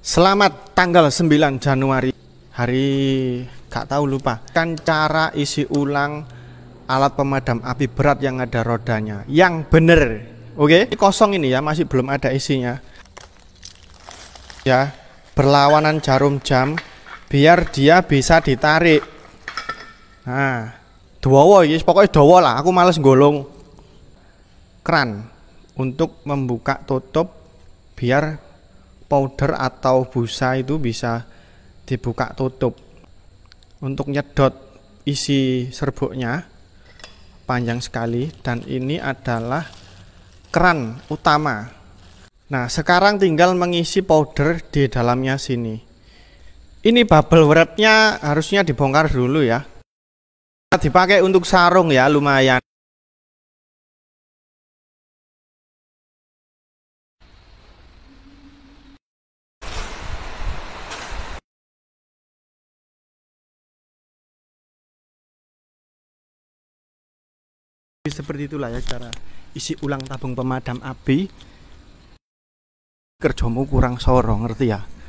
Selamat tanggal 9 Januari hari gak tahu lupa kan cara isi ulang alat pemadam api berat yang ada rodanya yang bener oke okay? kosong ini ya masih belum ada isinya ya berlawanan jarum jam biar dia bisa ditarik nah woi ya pokoknya dua lah aku males golong keran untuk membuka tutup biar powder atau busa itu bisa dibuka tutup untuk nyedot isi serbuknya panjang sekali dan ini adalah keran utama nah sekarang tinggal mengisi powder di dalamnya sini ini bubble wrapnya harusnya dibongkar dulu ya dipakai untuk sarung ya lumayan seperti itulah ya cara isi ulang tabung pemadam api kerjamu kurang sorong, ngerti ya